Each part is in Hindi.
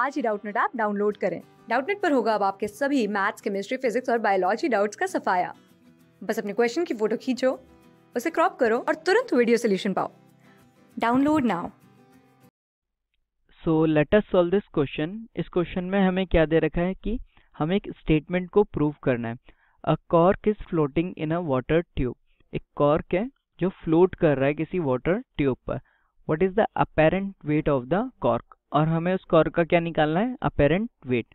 आज ही डाउटनेट ऐप डाउनलोड करें डाउटनेट पर होगा अब आपके सभी मैथ्स केमिस्ट्री फिजिक्स और बायोलॉजी डाउट्स का सफाया बस अपने क्वेश्चन की फोटो खींचो उसे क्रॉप करो और तुरंत वीडियो सोल्यूशन पाओ download now so let us solve this question इस क्वेश्चन में हमें क्या दे रखा है कि हमें एक स्टेटमेंट को प्रूव करना है a cork is floating in a water tube एक कॉर्क है जो फ्लोट कर रहा है किसी वाटर ट्यूब पर what is the apparent weight of the cork और हमें उस कॉर्क का क्या निकालना है अपेरेंट वेट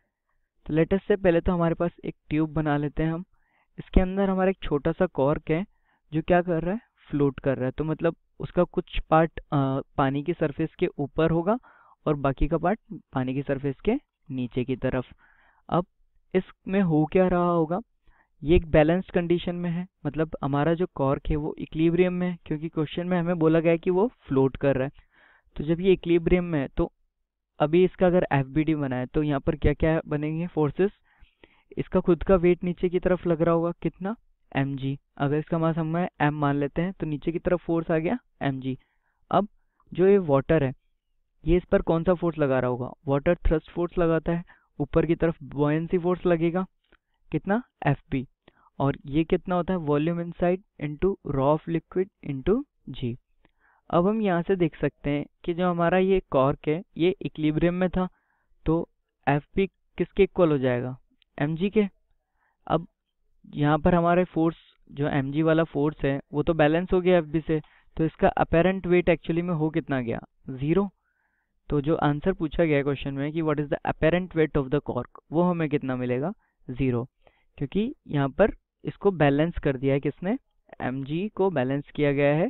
तो लेटेस्ट से पहले तो हमारे पास एक ट्यूब बना लेते हैं हम इसके अंदर हमारा एक छोटा सा कॉर्क है जो क्या कर रहा है फ्लोट कर रहा है तो मतलब उसका कुछ पार्ट पानी की सरफेस के ऊपर होगा और बाकी का पार्ट पानी की सरफेस के नीचे की तरफ अब इसमें हो क्या रहा होगा ये एक बैलेंस्ड कंडीशन में है मतलब हमारा जो कॉर्क है वो इक्लिब्रियम में है क्योंकि क्वेश्चन में हमें बोला गया है कि वो फ्लोट कर रहा है तो जब ये इक्लिब्रियम में है तो अभी इसका अगर एफ डी बनाए तो यहाँ पर क्या क्या बनेंगे फोर्सेस इसका खुद का वेट नीचे की तरफ लग रहा होगा कितना एम जी अगर इसका मास हम एम मान लेते हैं तो नीचे की तरफ फोर्स आ गया एम अब जो ये वाटर है ये इस पर कौन सा फोर्स लगा रहा होगा वाटर थ्रस्ट फोर्स लगाता है ऊपर की तरफ बॉयसी फोर्स लगेगा कितना एफ और ये कितना होता है volume inside into rho of liquid into g अब हम यहाँ से देख सकते हैं कि जो हमारा ये कॉर्क है ये इक्लिब्रियम में था तो एफ पी किसके इक्वल हो जाएगा एम जी के अब यहाँ पर हमारे फोर्स जो एम जी वाला फोर्स है वो तो बैलेंस हो गया एफ बी से तो इसका अपेरेंट वेट एक्चुअली में हो कितना गया ज़ीरो तो जो आंसर पूछा गया क्वेश्चन में कि what is the apparent weight of the cork वो हमें कितना मिलेगा ज़ीरो क्योंकि यहाँ पर इसको बैलेंस कर दिया है किसने एम को बैलेंस किया गया है